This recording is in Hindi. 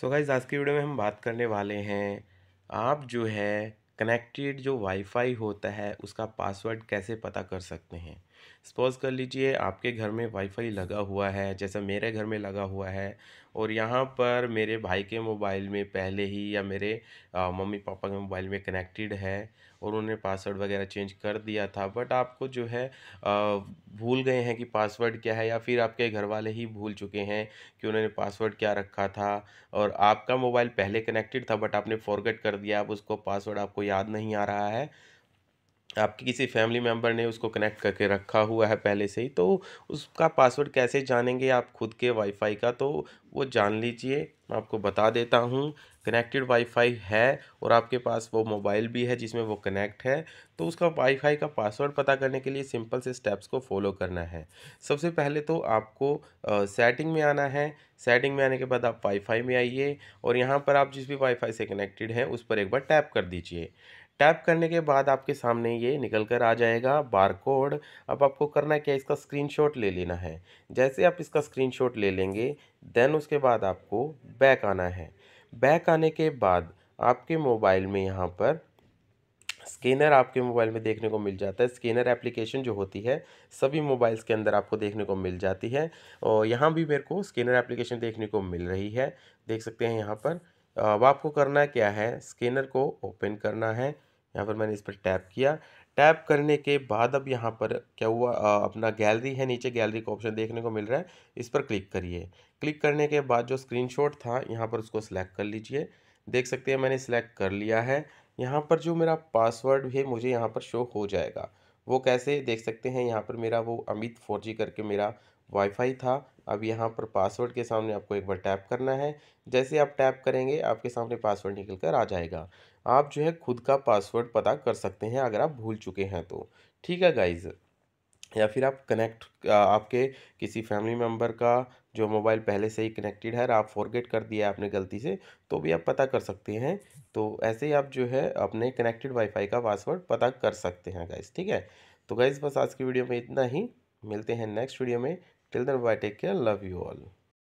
सो so गाइज आज की वीडियो में हम बात करने वाले हैं आप जो है कनेक्टेड जो वाईफाई होता है उसका पासवर्ड कैसे पता कर सकते हैं सपोज़ कर लीजिए आपके घर में वाईफाई लगा हुआ है जैसा मेरे घर में लगा हुआ है और यहाँ पर मेरे भाई के मोबाइल में पहले ही या मेरे मम्मी पापा के मोबाइल में कनेक्टेड है और उन्होंने पासवर्ड वगैरह चेंज कर दिया था बट आपको जो है आ, भूल गए हैं कि पासवर्ड क्या है या फिर आपके घर वाले ही भूल चुके हैं कि उन्होंने पासवर्ड क्या रखा था और आपका मोबाइल पहले कनेक्टेड था बट आपने फॉरगेट कर दिया अब उसको पासवर्ड आपको याद नहीं आ रहा है आपकी किसी फैमिली मेम्बर ने उसको कनेक्ट करके रखा हुआ है पहले से ही तो उसका पासवर्ड कैसे जानेंगे आप खुद के वाईफाई का तो वो जान लीजिए मैं आपको बता देता हूँ कनेक्टेड वाईफाई है और आपके पास वो मोबाइल भी है जिसमें वो कनेक्ट है तो उसका वाईफाई का पासवर्ड पता करने के लिए सिंपल से स्टेप्स को फॉलो करना है सबसे पहले तो आपको सेटिंग में आना है सेटिंग में आने के बाद आप वाईफाई में आइए और यहाँ पर आप जिस भी वाईफाई से कनेक्टेड हैं उस पर एक बार टैप कर दीजिए टैप करने के बाद आपके सामने ये निकल कर आ जाएगा बार कोड अब आपको करना क्या इसका स्क्रीनशॉट ले लेना है जैसे आप इसका स्क्रीनशॉट ले लेंगे देन उसके बाद आपको बैक आना है बैक आने के बाद आपके मोबाइल में यहाँ पर स्कैनर आपके मोबाइल में देखने को मिल जाता है स्कैनर एप्लीकेशन जो होती है सभी मोबाइल्स के अंदर आपको देखने को मिल जाती है और यहाँ भी मेरे को स्कैनर एप्लीकेशन देखने को मिल रही है देख सकते हैं यहाँ पर अब आपको करना क्या है स्कैनर को ओपन करना है यहाँ पर मैंने इस पर टैप किया टैप करने के बाद अब यहाँ पर क्या हुआ आ, अपना गैलरी है नीचे गैलरी का ऑप्शन देखने को मिल रहा है इस पर क्लिक करिए क्लिक करने के बाद जो स्क्रीनशॉट था यहाँ पर उसको सिलेक्ट कर लीजिए देख सकते हैं मैंने सिलेक्ट कर लिया है यहाँ पर जो मेरा पासवर्ड है मुझे यहाँ पर शो हो जाएगा वो कैसे देख सकते हैं यहाँ पर मेरा वो अमित फोर जी करके मेरा वाईफाई था अब यहाँ पर पासवर्ड के सामने आपको एक बार टैप करना है जैसे आप टैप करेंगे आपके सामने पासवर्ड निकल कर आ जाएगा आप जो है खुद का पासवर्ड पता कर सकते हैं अगर आप भूल चुके हैं तो ठीक है गाइज़ या फिर आप कनेक्ट आपके किसी फैमिली मेम्बर का जो मोबाइल पहले से ही कनेक्टेड है आप फॉरगेट कर दिया आपने गलती से तो भी आप पता कर सकते हैं तो ऐसे ही आप जो है अपने कनेक्टेड वाईफाई का पासवर्ड पता कर सकते हैं गाइज ठीक है तो गाइज़ बस आज की वीडियो में इतना ही मिलते हैं नेक्स्ट वीडियो में Till then, bye. Take care. Love you all.